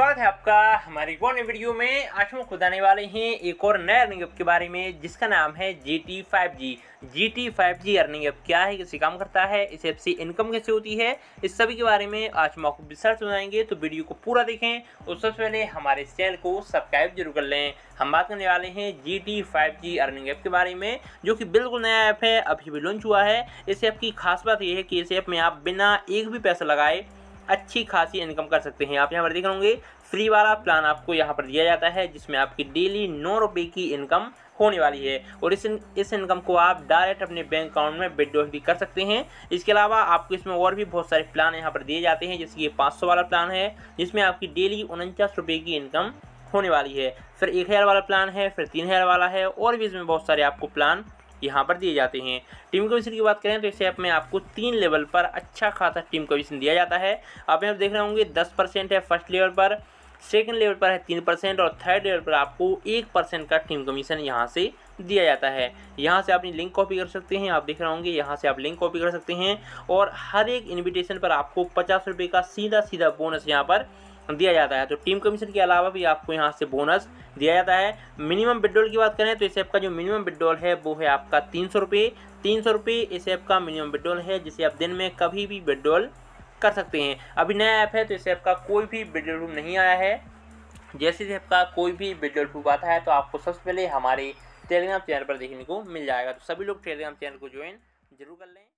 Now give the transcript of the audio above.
स्वागत है आपका हमारी नई वीडियो में आज हम खुद आने वाले हैं एक और नए अर्निंग ऐप के बारे में जिसका नाम है G T five G G T five G earning app क्या है कैसे काम करता है इस ऐप से इनकम कैसे होती है इस सभी के बारे में आज हम आपको विस्तार से तो वीडियो को पूरा देखें और सबसे पहले हमारे चैनल को सब्सक्राइब जरूर कर लें हम बात करने वाले हैं G T five G earning app के बारे में जो कि बिल्कुल नया ऐप है अभी भी लॉन्च हुआ है इस ऐप की खास बात यह है कि इस ऐप में आप बिना एक भी पैसा लगाए अच्छी खासी इनकम कर सकते हैं आप यहाँ पर देख होंगे फ्री वाला प्लान आपको यहाँ पर दिया जाता है जिसमें आपकी डेली नौ रुपये की इनकम होने वाली है और इस इस इनकम को आप डायरेक्ट अपने बैंक अकाउंट में विड्रॉ भी कर सकते हैं इसके अलावा आपको इसमें और भी बहुत सारे प्लान यहाँ पर दिए जाते हैं जैसे कि पाँच सौ वाला प्लान है जिसमें आपकी डेली उनचास रुपये की इनकम होने वाली है फिर एक हज़ार वाला प्लान है फिर तीन हज़ार वाला है और भी इसमें बहुत सारे आपको प्लान यहाँ पर दिए जाते हैं टीम कमीशन की बात करें तो इस ऐप में आपको तीन लेवल पर अच्छा खासा टीम कमीशन दिया जाता है आप यहाँ देख रहे होंगे दस परसेंट है फर्स्ट लेवल पर सेकेंड लेवल पर है तीन परसेंट और थर्ड लेवल पर आपको एक परसेंट का टीम कमीशन यहाँ से दिया जाता है यहाँ से आप लिंक कॉपी कर सकते हैं आप देख रहे होंगे यहाँ से आप लिंक कॉपी कर सकते हैं और हर एक इन्विटेशन पर आपको पचास रुपये का सीधा सीधा बोनस यहाँ पर दिया जाता है तो टीम कमीशन के अलावा भी आपको यहाँ से बोनस दिया जाता है मिनिमम विड्रॉल की बात करें तो इस ऐप का जो मिनिमम विड्रॉल है वो है आपका तीन सौ रुपये तीन सौ रुपये इस ऐप का मिनिमम विड्रॉल है जिसे आप दिन में कभी भी विड्रॉल कर सकते हैं अभी नया ऐप है तो इस ऐप का कोई भी विड्रॉल रूम नहीं आया है जैसे इस ऐप का कोई भी विड्रॉल रूप आता है तो आपको सबसे पहले हमारे टेलीग्राम चैनल पर देखने को मिल जाएगा तो सभी लोग टेलीग्राम चैनल को ज्वाइन जरूर कर लें